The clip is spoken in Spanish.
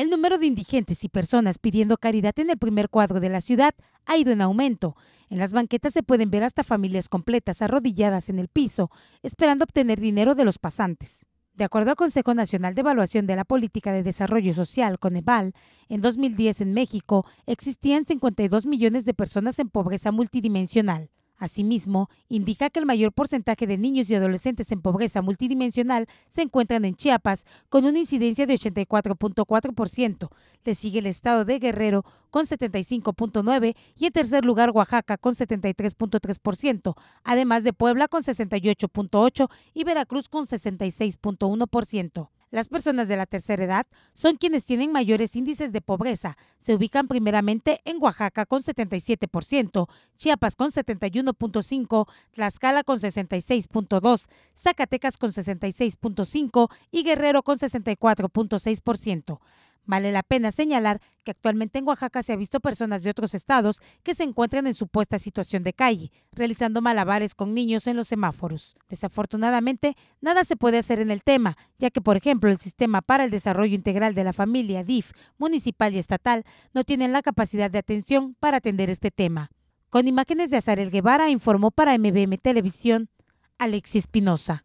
El número de indigentes y personas pidiendo caridad en el primer cuadro de la ciudad ha ido en aumento. En las banquetas se pueden ver hasta familias completas arrodilladas en el piso, esperando obtener dinero de los pasantes. De acuerdo al Consejo Nacional de Evaluación de la Política de Desarrollo Social, Coneval, en 2010 en México existían 52 millones de personas en pobreza multidimensional. Asimismo, indica que el mayor porcentaje de niños y adolescentes en pobreza multidimensional se encuentran en Chiapas, con una incidencia de 84.4%. Le sigue el estado de Guerrero, con 75.9%, y en tercer lugar Oaxaca, con 73.3%, además de Puebla, con 68.8% y Veracruz, con 66.1%. Las personas de la tercera edad son quienes tienen mayores índices de pobreza. Se ubican primeramente en Oaxaca con 77%, Chiapas con 71.5%, Tlaxcala con 66.2%, Zacatecas con 66.5% y Guerrero con 64.6%. Vale la pena señalar que actualmente en Oaxaca se ha visto personas de otros estados que se encuentran en supuesta situación de calle, realizando malabares con niños en los semáforos. Desafortunadamente, nada se puede hacer en el tema, ya que, por ejemplo, el Sistema para el Desarrollo Integral de la Familia, DIF, municipal y estatal, no tienen la capacidad de atención para atender este tema. Con imágenes de Azarel Guevara, informó para MBM Televisión Alexis Espinosa.